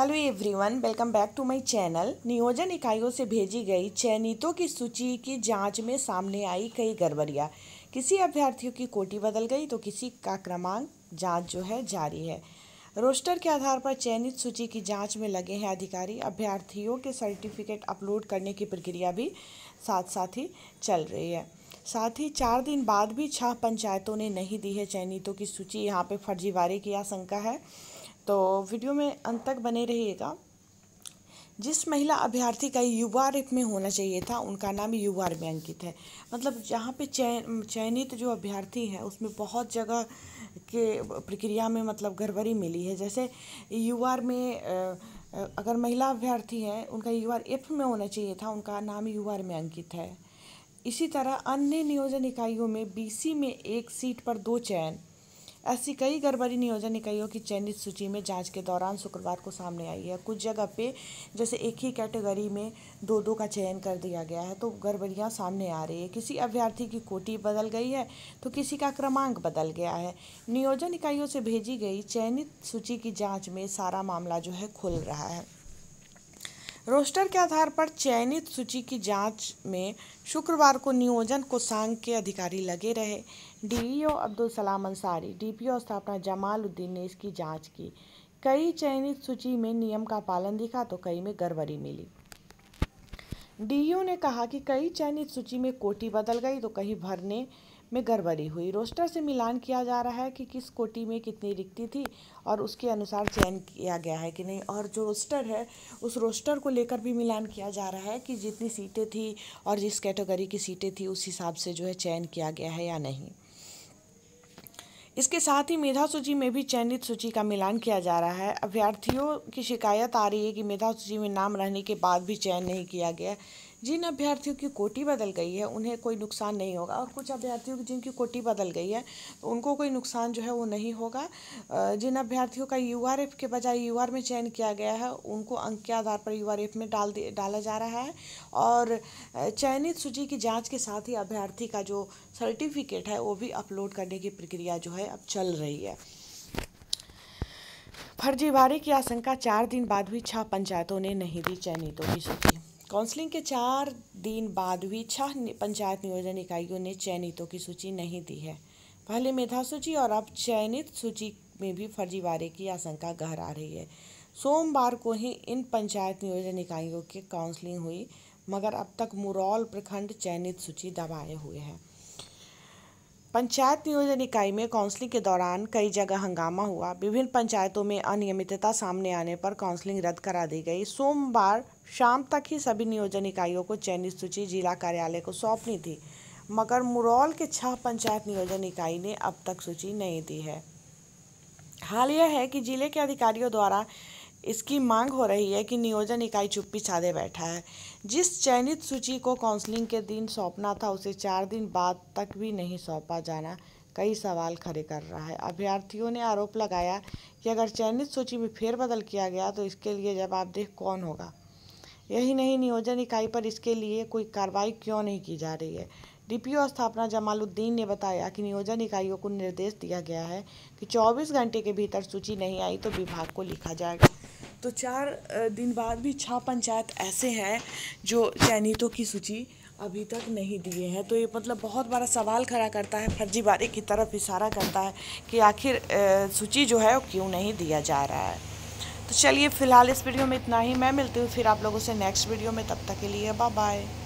hello everyone welcome back to my channel नियोजन इकाइयों से भेजी गई चयनितों की सूची की जांच में सामने आई कई गड़बड़ियाँ किसी अभ्यर्थियों की कोटी बदल गई तो किसी का क्रमांक जांच जो है जारी है रोस्टर के आधार पर चयनित सूची की जांच में लगे हैं अधिकारी अभ्यर्थियों के सर्टिफिकेट अपलोड करने की प्रक्रिया भी साथ साथ ही चल रही है साथ ही चार दिन बाद भी छह पंचायतों ने नहीं दी है चयनितों की सूची यहाँ पर फर्जीवाड़े की आशंका है तो वीडियो में अंत तक बने रहिएगा जिस महिला अभ्यर्थी का युवा एफ में होना चाहिए था उनका नाम युवा में अंकित है मतलब जहाँ पे चयन चयनित जो अभ्यर्थी हैं उसमें बहुत जगह के प्रक्रिया में मतलब गड़बड़ी मिली है जैसे युवा में अगर महिला अभ्यर्थी हैं उनका यू आर एफ में होना चाहिए था उनका नाम यू आर में अंकित है इसी तरह अन्य नियोजन इकाइयों में बी सी में एक सीट पर दो चयन ऐसी कई गड़बड़ी नियोजन इकाइयों की चयनित सूची में जांच के दौरान शुक्रवार को सामने आई है कुछ जगह पे जैसे एक ही कैटेगरी में दो दो का चयन कर दिया गया है तो गड़बड़ियाँ सामने आ रही है किसी अभ्यर्थी की कोटी बदल गई है तो किसी का क्रमांक बदल गया है नियोजन इकाइयों से भेजी गई चयनित सूची की जाँच में सारा मामला जो है खुल रहा है रोस्टर के आधार पर चयनित सूची की जांच में शुक्रवार को नियोजन कोसांग के अधिकारी लगे रहे डीईओ अब्दुल सलाम अंसारी डीपीओ स्थापना जमालुद्दीन ने इसकी जांच की कई चयनित सूची में नियम का पालन दिखा तो कई में गड़बड़ी मिली डीईओ ने कहा कि कई चयनित सूची में कोटी बदल गई तो कहीं भरने में गड़बड़ी हुई रोस्टर से मिलान किया जा रहा है कि किस कोटी में कितनी रिक्ति थी और उसके अनुसार चयन किया गया है कि नहीं और जो रोस्टर है उस रोस्टर को लेकर भी मिलान किया जा रहा है कि जितनी सीटें थी और जिस कैटेगरी की सीटें थी उस हिसाब से जो है चयन किया गया है या नहीं इसके साथ ही मेधा सूची में भी चयनित सूची का मिलान किया जा रहा है अभ्यर्थियों की शिकायत आ रही है कि मेधा सूची में नाम रहने के बाद भी चयन नहीं किया गया जिन अभ्यर्थियों की कोटी बदल गई है उन्हें कोई नुकसान नहीं होगा और कुछ अभ्यर्थियों की जिनकी कोटी बदल गई है तो उनको कोई नुकसान जो है वो नहीं होगा जिन अभ्यर्थियों का यू के बजाय यू में चयन किया गया है उनको अंक के आधार पर यू में डाल डाला जा रहा है और चयनित सूची की जाँच के साथ ही अभ्यर्थी का जो सर्टिफिकेट है वो भी अपलोड करने की प्रक्रिया जो है अब चल रही है फर्जीवाड़े की आशंका चार दिन बाद भी छह पंचायतों ने नहीं दी चयनितों की सूची काउंसलिंग के चार दिन बाद भी छह पंचायत नियोजन इकाइयों ने चयनितों की सूची नहीं दी है पहले मेधा सूची और अब चयनित सूची में भी फर्जीवाड़े की आशंका गहरा रही है सोमवार को ही इन पंचायत नियोजन इकाइयों की काउंसलिंग हुई मगर अब तक मुरौल प्रखंड चयनित सूची दबाए हुए हैं पंचायत नियोजन इकाई में काउंसलिंग के दौरान कई जगह हंगामा हुआ विभिन्न पंचायतों में अनियमितता सामने आने पर काउंसलिंग रद्द करा दी गई सोमवार शाम तक ही सभी नियोजन इकाइयों को चयनित सूची जिला कार्यालय को सौंपनी थी मगर मुरौल के छह पंचायत नियोजन इकाई ने अब तक सूची नहीं दी है हाल यह है कि जिले के अधिकारियों द्वारा इसकी मांग हो रही है कि नियोजन इकाई चुप्पी साधे बैठा है जिस चयनित सूची को काउंसलिंग के दिन सौंपना था उसे चार दिन बाद तक भी नहीं सौंपा जाना कई सवाल खड़े कर रहा है अभ्यर्थियों ने आरोप लगाया कि अगर चयनित सूची में फेरबदल किया गया तो इसके लिए जवाबदेह कौन होगा यही नहीं नियोजन इकाई पर इसके लिए कोई कार्रवाई क्यों नहीं की जा रही है डीपीओ स्थापना जमालुद्दीन ने बताया कि नियोजन इकाइयों को निर्देश दिया गया है कि 24 घंटे के भीतर सूची नहीं आई तो विभाग को लिखा जाएगा तो चार दिन बाद भी छः पंचायत ऐसे हैं जो चयनितों की सूची अभी तक नहीं दिए हैं तो ये मतलब बहुत बड़ा सवाल खड़ा करता है फर्जीवाड़ी की तरफ इशारा करता है कि आखिर सूची जो है वो क्यों नहीं दिया जा रहा है तो चलिए फ़िलहाल इस वीडियो में इतना ही मैं मिलती हूँ फिर आप लोगों से नेक्स्ट वीडियो में तब तक के लिए बाय बाय